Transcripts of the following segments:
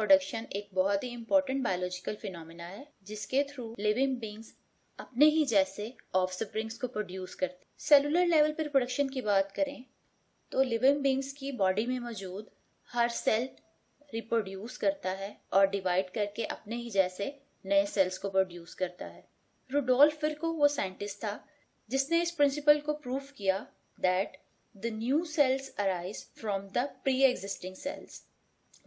Reproduction एक बहुत ही important biological phenomena है जिसके थ्रू लिविंग बींग्स अपने ही जैसे ऑफ को प्रोड्यूस करते सेलुलर लेवल पर प्रोडक्शन की बात करें तो लिविंग बींग्स की बॉडी में मौजूद हर सेल रिप्रोड्यूस करता है और डिवाइड करके अपने ही जैसे नए सेल्स को प्रोड्यूस करता है रुडोल्फ फिरको वो साइंटिस्ट था जिसने इस प्रिंसिपल को प्रूफ किया that the new cells arise from the pre existing cells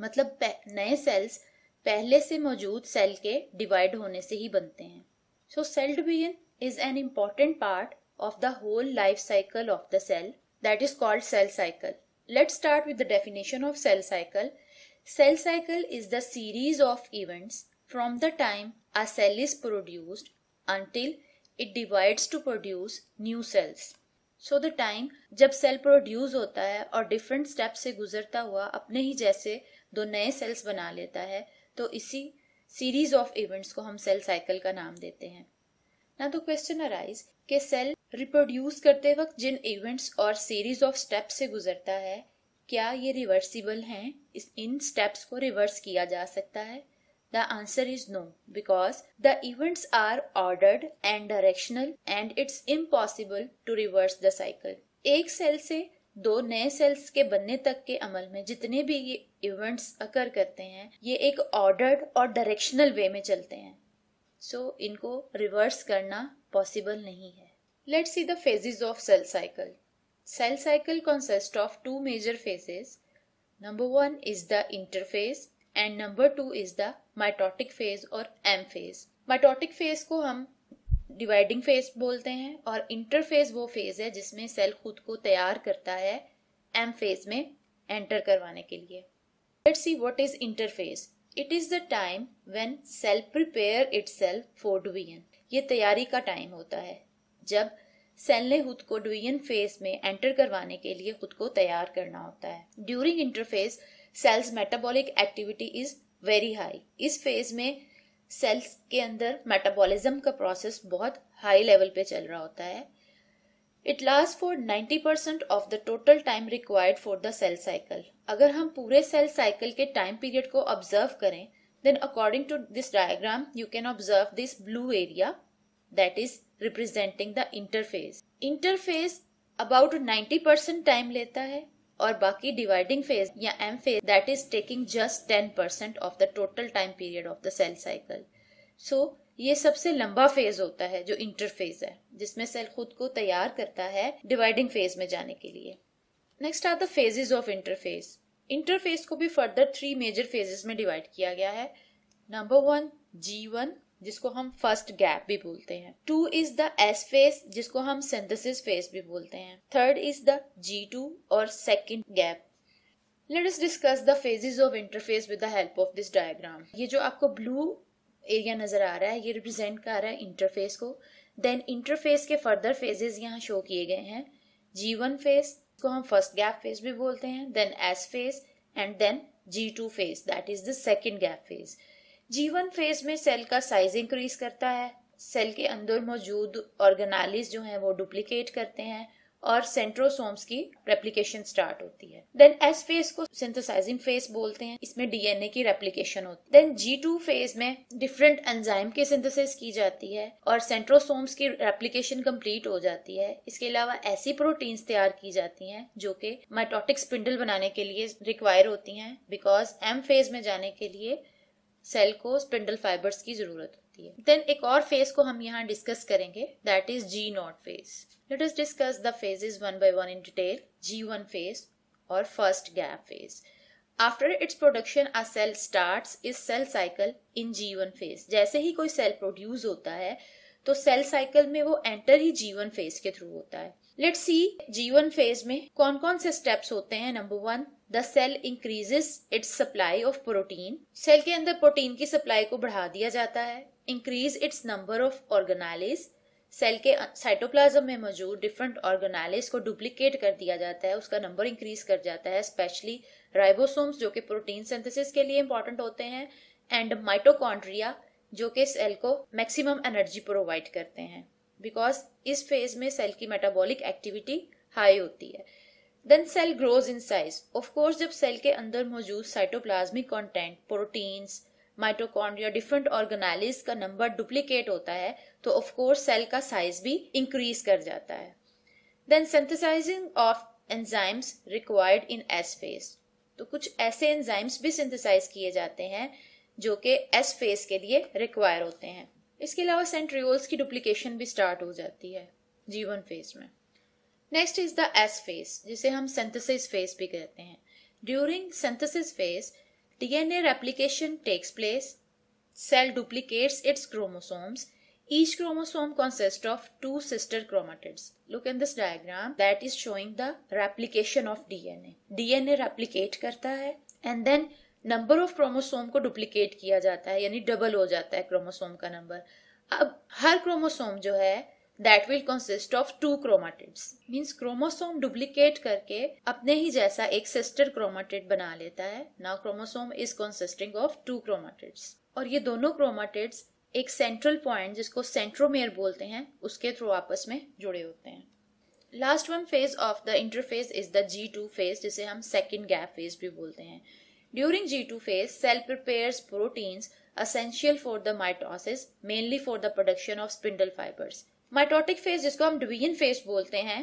मतलब नए सेल्स पहले से मौजूद सेल के डिवाइड होने से ही बनते हैं so cell division is an important part of the whole life cycle of the cell that is called cell cycle let start with the definition of cell cycle cell cycle is the series of events from the time a cell is produced until it divide to produce new cells so the time जब cell produce होता है और different step से गुजरता हुआ अपने ही जैसे दो नए सेल्स बना लेता है तो इसी सीरीज ऑफ इवेंट्स को हम सेल साइकिल का नाम देते हैं ना तो क्वेश्चन अराइज के सेल रिप्रोड्यूस करते वक्त जिन इवेंट्स और सीरीज ऑफ स्टेप्स से गुजरता है क्या ये रिवर्सिबल हैं इस इन स्टेप्स को रिवर्स किया जा सकता है the answer is no because the events are ordered and directional and it's impossible to reverse the cycle एक सेल से दो नए सेल्स के बनने तक के अमल में जितने भी इवेंट्स अकर करते हैं ये एक ऑर्डर्ड और डायरेक्शनल वे में चलते हैं सो so, इनको रिवर्स करना पॉसिबल नहीं है let see the phases of cell cycle cell cycle consist of two major phases number one is the interphase and number two is the mitotic phase और M phase mitotic phase को हम dividing phase बोलते हैं और interphase वो phase है जिसमें cell खुद को तैयार करता है एम फेज में एंटर करवाने के लिए Let's see what is interphase. It is the time when cell prepare itself for division. ये तैयारी का टाइम होता है जब सेल ने खुद को डिवीजन फेज में एंटर करवाने के लिए खुद को तैयार करना होता है during interphase cells metabolic activity is very high इस फेज में सेल्स के अंदर मेटाबॉलिज्म का प्रोसेस बहुत हाई लेवल पे चल रहा होता है it last for 90% percent of the total time required for the cell cycle अगर हम पूरे सेल साइकिल के टाइम पीरियड को ऑब्जर्व करें then according to this diagram you can observe this blue area that is representing the interphase interphase about ninety percent time लेता है और बाकी डिवाइडिंग फेज या M phase that is taking just ten percent of the total time period of the cell cycle so ये सबसे लंबा phase होता है जो इंटरफेज है जिसमें सेल खुद को तैयार करता है डिवाइडिंग फेज में जाने के लिए next are the of interphase interphase को भी फर्दर थ्री मेजर फेजेस में डिवाइड किया गया है नंबर वन जी वन जिसको हम फर्स्ट गैप भी बोलते हैं two is the S phase जिसको हम सिंथेसिस फेज भी बोलते हैं third is the G two और second gap let us discuss the phases of interphase with the help of this diagram ये जो आपको ब्लू एरिया नज़र आ रहा है ये रिप्रेजेंट कर रहा है इंटरफेस को देन इंटरफेस के फर्दर फेजेस यहाँ शो किए गए हैं जी वन फेज को हम फर्स्ट गैप फेज भी बोलते हैं then S phase and then G two phase that is the second gap phase G one phase में सेल का साइज इंक्रीज करता है सेल के अंदर मौजूद ऑर्गेनालिस जो हैं वो डुप्लीकेट करते हैं और सेंट्रोसोम्स की रेप्लीकेशन स्टार्ट होती है देन एस फेज को सिंथेसाइजिंग फेज बोलते हैं इसमें डीएनए की रेप्लीकेशन होती है देन जी टू फेज में डिफरेंट एंजाइम की सिंथेसिस की जाती है और सेंट्रोसोम्स की रेप्लीकेशन कंप्लीट हो जाती है इसके अलावा ऐसी प्रोटीन्स तैयार की जाती हैं जो कि माइटोटिक स्पिंडल बनाने के लिए रिक्वायर होती हैं बिकॉज एम फेज में जाने के लिए सेल को स्पिंडल फाइबर्स की जरूरत होती है देन एक और फेज को हम यहाँ डिस्कस करेंगे that is G not phase let is discuss the is one by one in detail G one phase और first gap phase after its production a cell start is cell cycle in G one phase जैसे ही कोई cell produce होता है तो cell cycle में वो enter ही जीवन फेज के थ्रू होता है लेट सी जीवन फेज में कौन कौन से स्टेप्स होते हैं number one the cell increases its supply of protein cell के अंदर प्रोटीन की सप्लाई को बढ़ा दिया जाता है increase its number of organelles cell के साइटोप्लाज्म में मौजूद डिफरेंट ऑर्गेनाइलिस को डुप्लीकेट कर दिया जाता है उसका नंबर इंक्रीज कर जाता है स्पेशली राइबोसोम्स जो कि प्रोटीन सिंथेसिस के लिए इंपॉर्टेंट होते हैं एंड माइटोकॉन्ड्रिया जो कि सेल को मैक्सिमम एनर्जी प्रोवाइड करते हैं बिकॉज इस फेज में सेल की मेटाबॉलिक एक्टिविटी हाई होती है then cell grows in size of course जब सेल के अंदर मौजूद cytoplasmic content proteins mitochondria different organelles का नंबर डुप्लीकेट होता है तो ऑफकोर्स सेल का साइज भी इंक्रीज कर जाता है then synthesising of enzymes required in S phase तो कुछ ऐसे एंजाइम्स भी सिंथेसाइज किए जाते हैं जो कि एस फेज के लिए रिक्वायर होते हैं इसके अलावा सेंट्रियोल्स की डुप्लीकेशन भी स्टार्ट हो जाती है जीवन फेज में next is the S phase जिसे हम सिंथेसिस फेज भी कहते हैं during synthesis phase DNA replication takes place cell duplicates its chromosomes. Each chromosome consists of two sister chromatids. Look in this diagram that is showing the replication of DNA. DNA replicate करता है and then number of chromosome को duplicate किया जाता है यानी double हो जाता है क्रोमोसोम का नंबर अब हर क्रोमोसोम जो है that will consist of two chromatids means chromosome duplicate करके अपने ही जैसा एक सिस्टर क्रोमाटिड बना लेता है now chromosome is consisting of two chromatids और ये दोनों क्रोमाटिड्स एक सेंट्रल पॉइंट जिसको सेंट्रोमेयर बोलते हैं उसके थ्रू आपस में जुड़े होते हैं last one phase of the interphase is the G two phase जिसे हम सेकेंड गैप फेज भी बोलते हैं During G2 phase, cell prepares proteins essential for the mitosis, mainly for the production of spindle fibers. Mitotic phase जिसको हम division phase बोलते हैं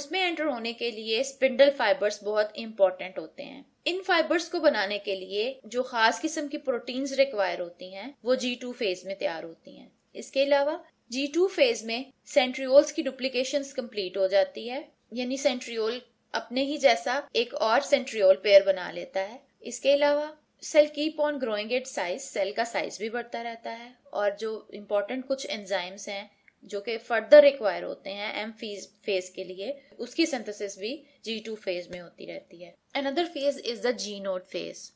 उसमें एंटर होने के लिए स्पिंडल फाइबर्स बहुत इंपॉर्टेंट होते हैं इन फाइबर्स को बनाने के लिए जो खास किस्म की प्रोटीन्स रिक्वायर होती हैं वो जी टू फेज में तैयार होती हैं इसके अलावा जी टू फेज में सेंट्रियोल्स की डुप्लीकेशन कंप्लीट हो जाती है यानी सेंट्रियोल अपने ही जैसा एक और सेंट्रियोल पेयर बना लेता है इसके अलावा cell keep on growing it size cell का साइज भी बढ़ता रहता है और जो इम्पोर्टेंट कुछ एंजाइम्स हैं जो कि फर्दर रिक्वायर होते हैं एम फीज फेज के लिए उसकी सिंथेसिस भी जी टू फेज में होती रहती है another phase is the G nought phase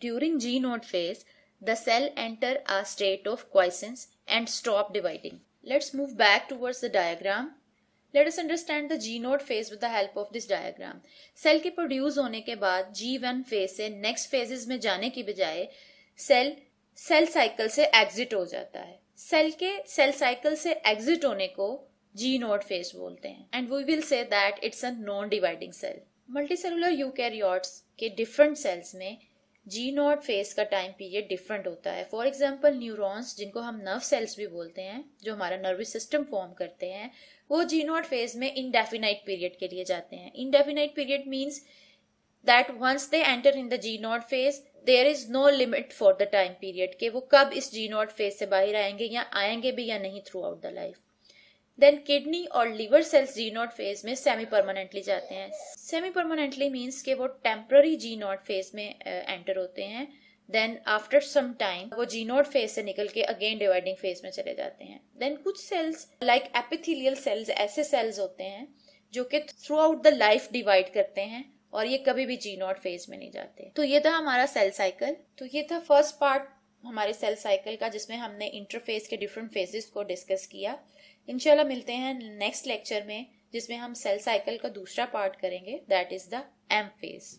during G nought phase the cell enter a state of quiescence and stop dividing let's move back towards the diagram let us understand the G nought phase with the help of this diagram cell के produce होने के बाद G one phase से next phases में जाने की बजाय cell cell cycle से एग्जिट हो जाता है सेल के सेल साइकिल से एग्जिट होने को जी नोट फेज बोलते हैं and we will say that it's a non dividing cell multi multicellular eukaryotes के डिफरेंट सेल्स में जी नोट फेज का टाइम पीरियड डिफरेंट होता है फॉर एग्जाम्पल न्यूरॉन्स जिनको हम नर्व सेल्स भी बोलते हैं जो हमारा नर्वस सिस्टम फॉर्म करते हैं वो जीनोट फेज में इनडेफिनाइट पीरियड के लिए जाते हैं indefinite period means that once they enter in the G nought phase there is no limit for the time period के वो कब इस जीनोट फेज से बाहर आएंगे या आएंगे भी या नहीं throughout the life then kidney और liver cells G not phase में सेमी परमानेंटली जाते हैं सेमी परमानेंटली मीन्स के वो टेम्प्ररी जी नॉट फेज में एंटर होते हैं देन आफ्टर सम टाइम वो जीनोड फेज से निकल के अगेन डिवाइडिंग फेज में चले जाते हैं देन कुछ सेल्स लाइक एपिथिलियल सेल्स ऐसे सेल्स होते हैं जो कि throughout the life divide करते हैं और ये कभी भी जीनोड फेज में नहीं जाते तो ये था हमारा सेल साइकिल तो ये था फर्स्ट पार्ट हमारे सेल साइकिल का जिसमें हमने इंटरफेस के डिफरेंट फेजेस को डिस्कस किया इनशाला मिलते हैं नेक्स्ट लेक्चर में जिसमें हम सेल साइकिल का दूसरा पार्ट करेंगे that is the M phase